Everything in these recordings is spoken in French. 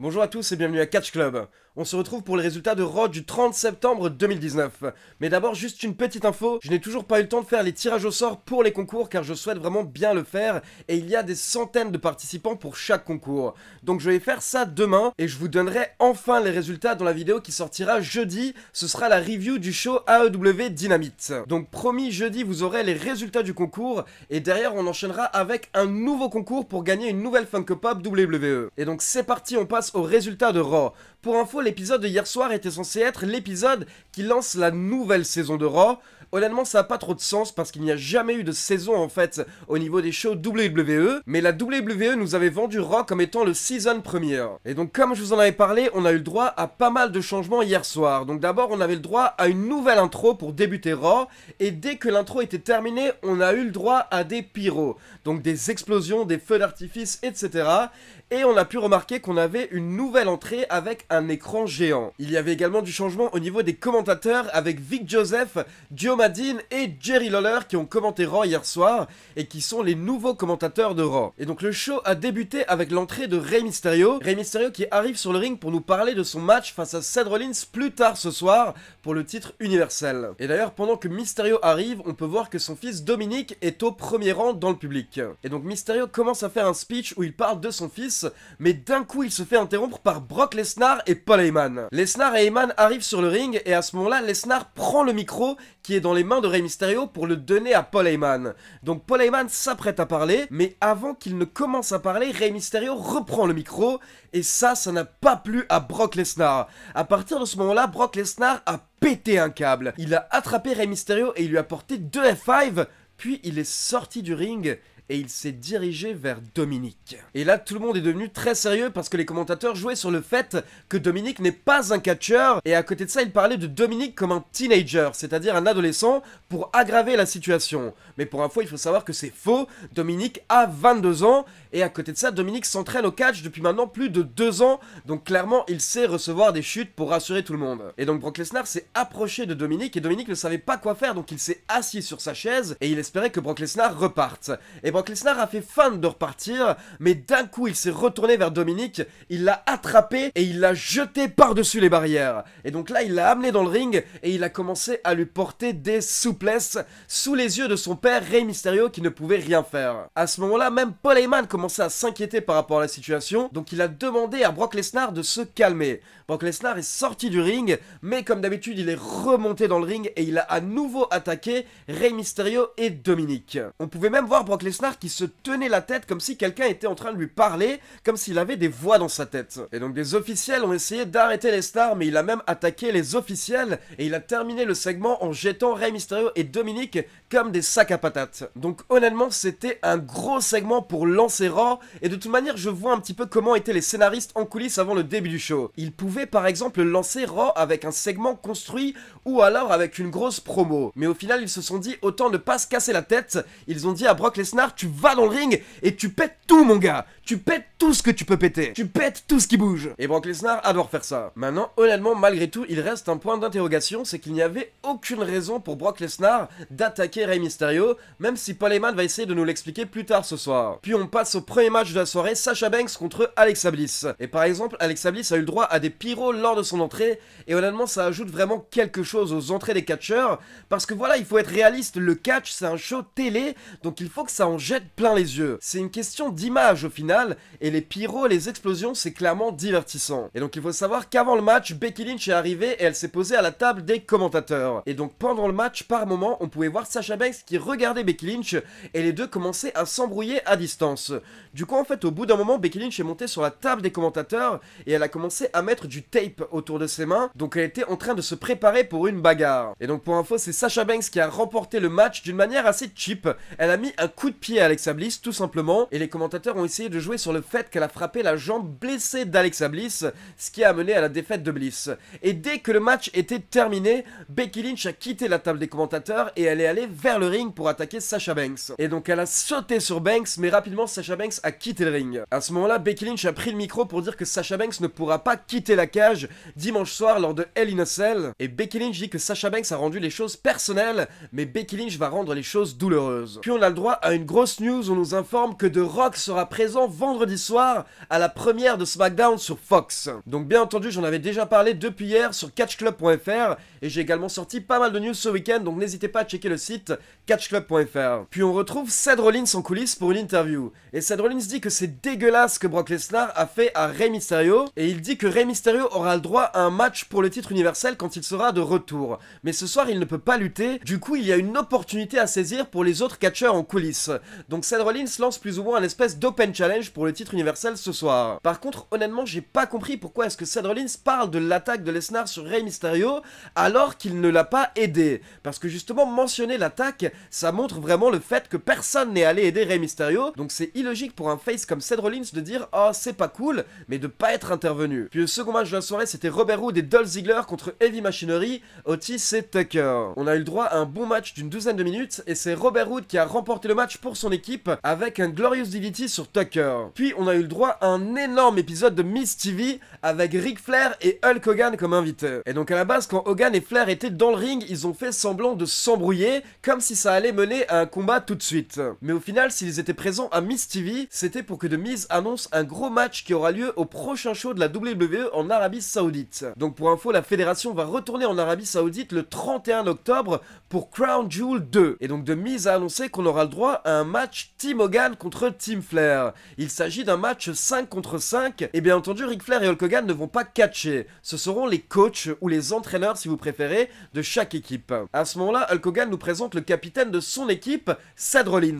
Bonjour à tous et bienvenue à Catch Club. On se retrouve pour les résultats de Raw du 30 septembre 2019. Mais d'abord juste une petite info, je n'ai toujours pas eu le temps de faire les tirages au sort pour les concours car je souhaite vraiment bien le faire et il y a des centaines de participants pour chaque concours. Donc je vais faire ça demain et je vous donnerai enfin les résultats dans la vidéo qui sortira jeudi, ce sera la review du show AEW Dynamite. Donc promis jeudi vous aurez les résultats du concours et derrière on enchaînera avec un nouveau concours pour gagner une nouvelle Funko Pop WWE. Et donc c'est parti, on passe au résultat de Raw. Pour info, l'épisode de hier soir était censé être l'épisode qui lance la nouvelle saison de Raw. Honnêtement, ça n'a pas trop de sens parce qu'il n'y a jamais eu de saison en fait au niveau des shows WWE, mais la WWE nous avait vendu Raw comme étant le season premier. Et donc comme je vous en avais parlé, on a eu le droit à pas mal de changements hier soir. Donc d'abord, on avait le droit à une nouvelle intro pour débuter Raw, et dès que l'intro était terminée, on a eu le droit à des pyros, donc des explosions, des feux d'artifice, etc. Et on a pu remarquer qu'on avait une nouvelle entrée avec un un écran géant. Il y avait également du changement au niveau des commentateurs avec Vic Joseph, Joe Madin et Jerry Lawler qui ont commenté Raw hier soir et qui sont les nouveaux commentateurs de Raw. Et donc le show a débuté avec l'entrée de Rey Mysterio, Rey Mysterio qui arrive sur le ring pour nous parler de son match face à Seth Rollins plus tard ce soir pour le titre universel. Et d'ailleurs pendant que Mysterio arrive, on peut voir que son fils Dominique est au premier rang dans le public. Et donc Mysterio commence à faire un speech où il parle de son fils, mais d'un coup il se fait interrompre par Brock Lesnar et Paul Heyman. Lesnar et Heyman arrivent sur le ring et à ce moment-là, Lesnar prend le micro qui est dans les mains de Rey Mysterio pour le donner à Paul Heyman. Donc Paul Heyman s'apprête à parler, mais avant qu'il ne commence à parler, Rey Mysterio reprend le micro et ça, ça n'a pas plu à Brock Lesnar. À partir de ce moment-là, Brock Lesnar a pété un câble. Il a attrapé Rey Mysterio et il lui a porté deux F5, puis il est sorti du ring et il s'est dirigé vers Dominique. Et là, tout le monde est devenu très sérieux parce que les commentateurs jouaient sur le fait que Dominique n'est pas un catcheur, et à côté de ça, ils parlaient de Dominique comme un teenager, c'est-à-dire un adolescent, pour aggraver la situation. Mais pour fois, il faut savoir que c'est faux, Dominique a 22 ans, et à côté de ça, Dominique s'entraîne au catch depuis maintenant plus de deux ans, donc clairement il sait recevoir des chutes pour rassurer tout le monde. Et donc Brock Lesnar s'est approché de Dominique et Dominique ne savait pas quoi faire, donc il s'est assis sur sa chaise et il espérait que Brock Lesnar reparte. Et Brock Lesnar a fait fin de repartir, mais d'un coup il s'est retourné vers Dominique, il l'a attrapé et il l'a jeté par-dessus les barrières. Et donc là, il l'a amené dans le ring et il a commencé à lui porter des souplesses sous les yeux de son père Rey Mysterio qui ne pouvait rien faire. À ce moment-là, même Paul Heyman à s'inquiéter par rapport à la situation, donc il a demandé à Brock Lesnar de se calmer. Brock Lesnar est sorti du ring, mais comme d'habitude, il est remonté dans le ring et il a à nouveau attaqué Rey Mysterio et Dominique. On pouvait même voir Brock Lesnar qui se tenait la tête comme si quelqu'un était en train de lui parler, comme s'il avait des voix dans sa tête. Et donc des officiels ont essayé d'arrêter Lesnar, mais il a même attaqué les officiels et il a terminé le segment en jetant Rey Mysterio et Dominique comme des sacs à patates. Donc honnêtement, c'était un gros segment pour lancer et de toute manière je vois un petit peu comment étaient les scénaristes en coulisses avant le début du show. Ils pouvaient par exemple lancer Raw avec un segment construit ou alors avec une grosse promo. Mais au final ils se sont dit autant ne pas se casser la tête, ils ont dit à Brock Lesnar tu vas dans le ring et tu pètes tout mon gars, tu pètes tout ce que tu peux péter, tu pètes tout ce qui bouge. Et Brock Lesnar adore faire ça. Maintenant honnêtement malgré tout il reste un point d'interrogation, c'est qu'il n'y avait aucune raison pour Brock Lesnar d'attaquer Rey Mysterio, même si Paul va essayer de nous l'expliquer plus tard ce soir. Puis on passe au premier match de la soirée, Sasha Banks contre Alexa Bliss. Et par exemple, Alexa Bliss a eu le droit à des pyros lors de son entrée, et honnêtement ça ajoute vraiment quelque chose aux entrées des catcheurs, parce que voilà, il faut être réaliste, le catch c'est un show télé, donc il faut que ça en jette plein les yeux. C'est une question d'image au final, et les pyros, les explosions, c'est clairement divertissant. Et donc il faut savoir qu'avant le match, Becky Lynch est arrivée et elle s'est posée à la table des commentateurs. Et donc pendant le match, par moment, on pouvait voir Sacha Banks qui regardait Becky Lynch, et les deux commençaient à s'embrouiller à distance. Du coup, en fait, au bout d'un moment, Becky Lynch est montée sur la table des commentateurs et elle a commencé à mettre du tape autour de ses mains, donc elle était en train de se préparer pour une bagarre. Et donc, pour info, c'est Sasha Banks qui a remporté le match d'une manière assez cheap. Elle a mis un coup de pied à Alexa Bliss, tout simplement, et les commentateurs ont essayé de jouer sur le fait qu'elle a frappé la jambe blessée d'Alexa Bliss, ce qui a amené à la défaite de Bliss. Et dès que le match était terminé, Becky Lynch a quitté la table des commentateurs et elle est allée vers le ring pour attaquer Sasha Banks. Et donc, elle a sauté sur Banks, mais rapidement, Sasha Banks a quitté le ring. À ce moment-là, Becky Lynch a pris le micro pour dire que Sasha Banks ne pourra pas quitter la cage dimanche soir lors de Hell in a Cell. Et Becky Lynch dit que Sasha Banks a rendu les choses personnelles, mais Becky Lynch va rendre les choses douloureuses. Puis on a le droit à une grosse news, on nous informe que The Rock sera présent vendredi soir à la première de SmackDown sur Fox. Donc bien entendu, j'en avais déjà parlé depuis hier sur catchclub.fr et j'ai également sorti pas mal de news ce week-end, donc n'hésitez pas à checker le site catchclub.fr. Puis on retrouve Seth Rollins en coulisses pour une interview. Et Seth Rollins dit que c'est dégueulasse ce que Brock Lesnar a fait à Rey Mysterio, et il dit que Rey Mysterio aura le droit à un match pour le titre universel quand il sera de retour. Mais ce soir, il ne peut pas lutter, du coup, il y a une opportunité à saisir pour les autres catcheurs en coulisses. Donc Seth lance plus ou moins un espèce d'open challenge pour le titre universel ce soir. Par contre, honnêtement, j'ai pas compris pourquoi est-ce que Seth parle de l'attaque de Lesnar sur Rey Mysterio alors qu'il ne l'a pas aidé. Parce que justement, mentionner l'attaque, ça montre vraiment le fait que personne n'est allé aider Rey Mysterio, donc c'est illogique logique pour un face comme Seth Rollins de dire Oh, c'est pas cool, mais de pas être intervenu. Puis le second match de la soirée, c'était Robert Roode et Dolph Ziggler contre Heavy Machinery, Otis et Tucker. On a eu le droit à un bon match d'une douzaine de minutes, et c'est Robert Roode qui a remporté le match pour son équipe avec un Glorious DVT sur Tucker. Puis on a eu le droit à un énorme épisode de Miss TV avec Ric Flair et Hulk Hogan comme invités. Et donc à la base, quand Hogan et Flair étaient dans le ring, ils ont fait semblant de s'embrouiller, comme si ça allait mener à un combat tout de suite. Mais au final, s'ils étaient présents à Miss TV, c'était pour que de mise annonce un gros match qui aura lieu au prochain show de la WWE en Arabie Saoudite. Donc pour info, la fédération va retourner en Arabie Saoudite le 31 octobre pour Crown Jewel 2. Et donc de mise a annoncé qu'on aura le droit à un match Team Hogan contre Team Flair. Il s'agit d'un match 5 contre 5 et bien entendu Ric Flair et Hulk Hogan ne vont pas catcher. Ce seront les coachs ou les entraîneurs si vous préférez de chaque équipe. À ce moment-là, Hulk Hogan nous présente le capitaine de son équipe, Seth Rollins.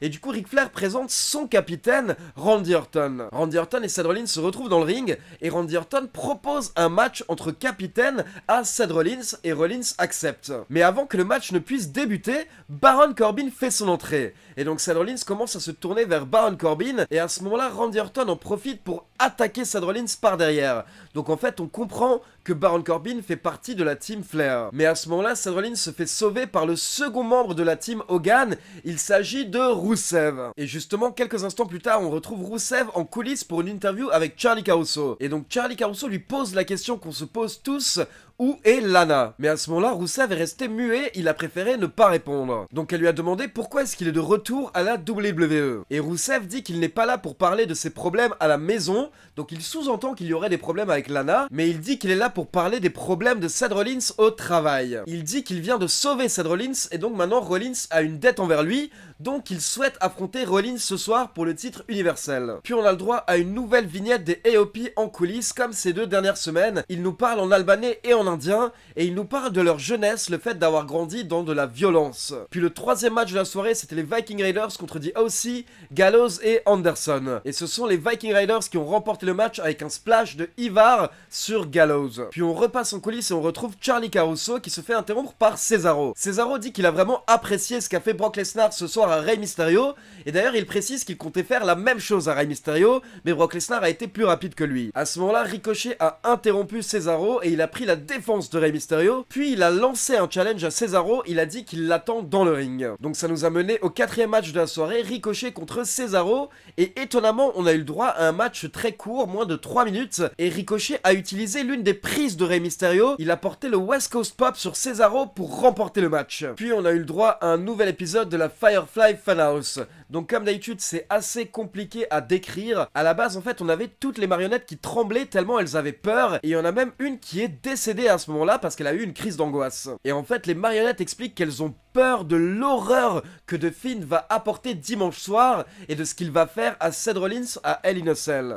Et du coup Ric Flair présente son capitaine Randy Orton. Randy Orton et Seth se retrouvent dans le ring et Randy Orton propose un match entre capitaine à Seth Rollins et Rollins accepte. Mais avant que le match ne puisse débuter, Baron Corbin fait son entrée. Et donc Seth commence à se tourner vers Baron Corbin et à ce moment-là Randy Orton en profite pour attaquer Seth par derrière. Donc en fait on comprend que Baron Corbin fait partie de la team Flair. Mais à ce moment-là, Seth se fait sauver par le second membre de la team Hogan, il s'agit de Rusev. Et justement, quelques instants plus tard, on retrouve Roussev en coulisses pour une interview avec Charlie Caruso. Et donc Charlie Caruso lui pose la question qu'on se pose tous où est Lana Mais à ce moment-là, Rousseff est resté muet, il a préféré ne pas répondre. Donc elle lui a demandé pourquoi est-ce qu'il est de retour à la WWE. Et Rousseff dit qu'il n'est pas là pour parler de ses problèmes à la maison, donc il sous-entend qu'il y aurait des problèmes avec Lana, mais il dit qu'il est là pour parler des problèmes de Seth Rollins au travail. Il dit qu'il vient de sauver Seth Rollins, et donc maintenant Rollins a une dette envers lui, donc il souhaite affronter Rollins ce soir pour le titre universel. Puis on a le droit à une nouvelle vignette des AOP en coulisses, comme ces deux dernières semaines, il nous parle en albanais et en indien et ils nous parlent de leur jeunesse, le fait d'avoir grandi dans de la violence. Puis le troisième match de la soirée, c'était les Viking Raiders contre The O.C., Gallows et Anderson. Et ce sont les Viking Raiders qui ont remporté le match avec un splash de Ivar sur Gallows. Puis on repasse en coulisses et on retrouve Charlie Caruso qui se fait interrompre par Cesaro. Cesaro dit qu'il a vraiment apprécié ce qu'a fait Brock Lesnar ce soir à Rey Mysterio et d'ailleurs il précise qu'il comptait faire la même chose à Rey Mysterio mais Brock Lesnar a été plus rapide que lui. À ce moment-là, Ricochet a interrompu Cesaro et il a pris la défense de Rey Mysterio, puis il a lancé un challenge à Cesaro, il a dit qu'il l'attend dans le ring. Donc ça nous a mené au quatrième match de la soirée, Ricochet contre Cesaro, et étonnamment on a eu le droit à un match très court, moins de 3 minutes, et Ricochet a utilisé l'une des prises de Rey Mysterio, il a porté le West Coast Pop sur Cesaro pour remporter le match. Puis on a eu le droit à un nouvel épisode de la Firefly Funhouse. Donc comme d'habitude c'est assez compliqué à décrire, à la base en fait on avait toutes les marionnettes qui tremblaient tellement elles avaient peur, et il y en a même une qui est décédée à ce moment-là parce qu'elle a eu une crise d'angoisse. Et en fait, les marionnettes expliquent qu'elles ont peur de l'horreur que The Finn va apporter dimanche soir et de ce qu'il va faire à Ced Rollins à Hell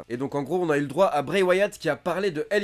Et donc en gros on a eu le droit à Bray Wyatt qui a parlé de Hell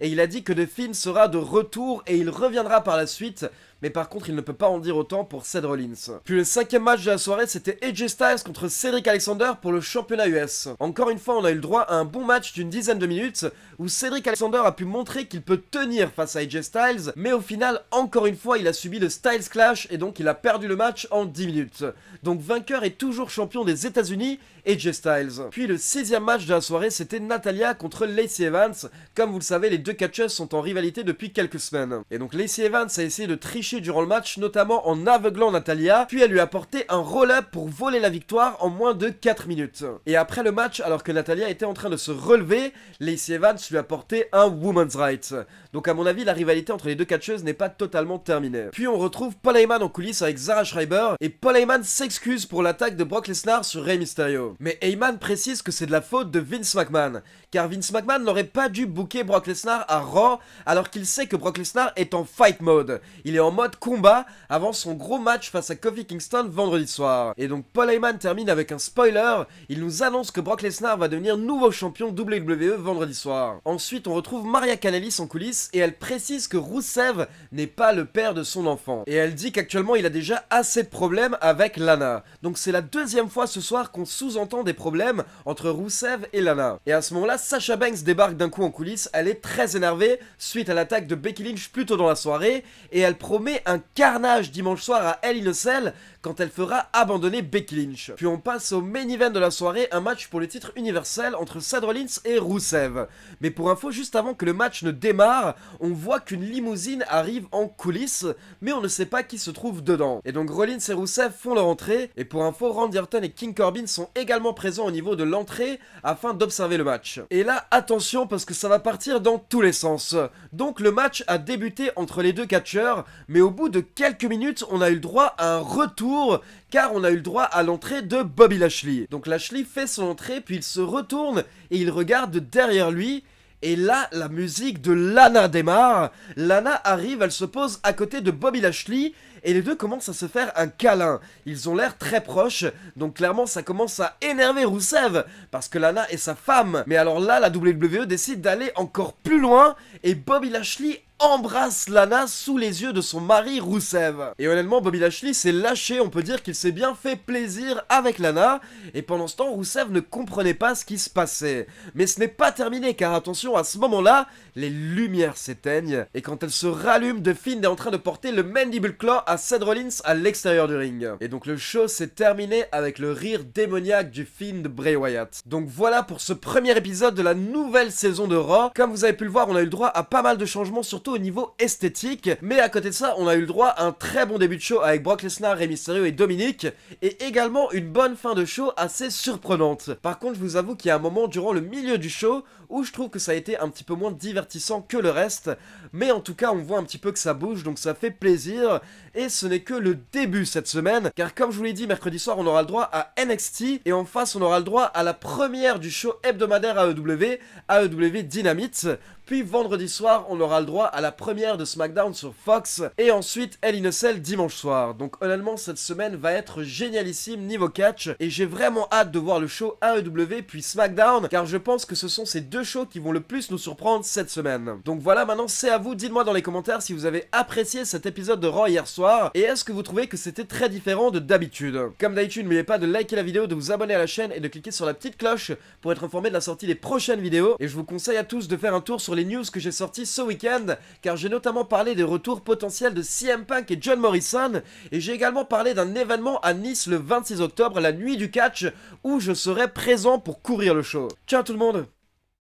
et il a dit que The Finn sera de retour et il reviendra par la suite mais par contre il ne peut pas en dire autant pour Ced Rollins. Puis le cinquième match de la soirée c'était AJ Styles contre Cedric Alexander pour le championnat US. Encore une fois on a eu le droit à un bon match d'une dizaine de minutes où Cedric Alexander a pu montrer qu'il peut tenir face à AJ Styles mais au final encore une fois il a subi le Styles Clash et donc il a perdu le match en 10 minutes. Donc vainqueur est toujours champion des États-Unis, AJ Styles. Puis le sixième match de la soirée, c'était Natalia contre Lacey Evans. Comme vous le savez, les deux catcheuses sont en rivalité depuis quelques semaines. Et donc Lacey Evans a essayé de tricher durant le match, notamment en aveuglant Natalia, puis elle lui a apporté un roll-up pour voler la victoire en moins de 4 minutes. Et après le match, alors que Natalia était en train de se relever, Lacey Evans lui a apporté un Woman's Right. Donc à mon avis, la rivalité entre les deux catcheuses n'est pas totalement terminée. Puis on retrouve Paul en coulisses avec Zara Schreiber et Paul Heyman s'excuse pour l'attaque de Brock Lesnar sur Rey Mysterio. Mais Heyman précise que c'est de la faute de Vince McMahon, car Vince McMahon n'aurait pas dû booker Brock Lesnar à Raw alors qu'il sait que Brock Lesnar est en fight mode. Il est en mode combat avant son gros match face à Kofi Kingston vendredi soir. Et donc Paul Heyman termine avec un spoiler, il nous annonce que Brock Lesnar va devenir nouveau champion WWE vendredi soir. Ensuite, on retrouve Maria Canalis en coulisses et elle précise que Rusev n'est pas le père de son enfant. Et elle dit qu'elle actuellement il a déjà assez de problèmes avec Lana. Donc c'est la deuxième fois ce soir qu'on sous-entend des problèmes entre Roussev et Lana. Et à ce moment-là, Sasha Banks débarque d'un coup en coulisses, elle est très énervée suite à l'attaque de Becky Lynch plus tôt dans la soirée, et elle promet un carnage dimanche soir à Ellie Cell quand elle fera abandonner Becky Lynch. Puis on passe au main event de la soirée, un match pour le titre universel entre Seth et Roussev. Mais pour info, juste avant que le match ne démarre, on voit qu'une limousine arrive en coulisses, mais on ne sait pas qui se se dedans. Et donc Rollins et Rousseff font leur entrée, et pour info, Randy Orton et King Corbin sont également présents au niveau de l'entrée afin d'observer le match. Et là, attention parce que ça va partir dans tous les sens. Donc le match a débuté entre les deux catcheurs, mais au bout de quelques minutes, on a eu le droit à un retour, car on a eu le droit à l'entrée de Bobby Lashley. Donc Lashley fait son entrée, puis il se retourne et il regarde derrière lui, et là, la musique de Lana démarre. Lana arrive, elle se pose à côté de Bobby Lashley et les deux commencent à se faire un câlin. Ils ont l'air très proches, donc clairement ça commence à énerver Roussev, parce que Lana est sa femme. Mais alors là, la WWE décide d'aller encore plus loin, et Bobby Lashley embrasse Lana sous les yeux de son mari Roussev. Et honnêtement, Bobby Lashley s'est lâché, on peut dire qu'il s'est bien fait plaisir avec Lana, et pendant ce temps, Roussev ne comprenait pas ce qui se passait. Mais ce n'est pas terminé, car attention, à ce moment-là, les lumières s'éteignent, et quand elles se rallument, The Finn est en train de porter le Mandible Claw à Seth Rollins à l'extérieur du ring. Et donc le show s'est terminé avec le rire démoniaque du Finn Bray Wyatt. Donc voilà pour ce premier épisode de la nouvelle saison de Raw. Comme vous avez pu le voir, on a eu le droit à pas mal de changements, surtout au niveau esthétique. Mais à côté de ça, on a eu le droit à un très bon début de show avec Brock Lesnar, Rey Mysterio et Dominique, et également une bonne fin de show assez surprenante. Par contre, je vous avoue qu'il y a un moment durant le milieu du show où je trouve que ça a été un petit peu moins divertissant que le reste, mais en tout cas on voit un petit peu que ça bouge, donc ça fait plaisir, et ce n'est que le début cette semaine, car comme je vous l'ai dit, mercredi soir on aura le droit à NXT, et en face on aura le droit à la première du show hebdomadaire AEW, AEW Dynamite, puis vendredi soir, on aura le droit à la première de SmackDown sur Fox. Et ensuite, Elle in a dimanche soir. Donc honnêtement, cette semaine va être génialissime niveau catch. Et j'ai vraiment hâte de voir le show AEW puis SmackDown. Car je pense que ce sont ces deux shows qui vont le plus nous surprendre cette semaine. Donc voilà, maintenant c'est à vous, dites-moi dans les commentaires si vous avez apprécié cet épisode de Raw hier soir et est-ce que vous trouvez que c'était très différent de d'habitude. Comme d'habitude, n'oubliez pas de liker la vidéo, de vous abonner à la chaîne et de cliquer sur la petite cloche pour être informé de la sortie des prochaines vidéos et je vous conseille à tous de faire un tour sur les news que j'ai sorties ce week-end car j'ai notamment parlé des retours potentiels de CM Punk et John Morrison et j'ai également parlé d'un événement à Nice le 26 octobre, la nuit du catch où je serai présent pour courir le show. Tiens tout le monde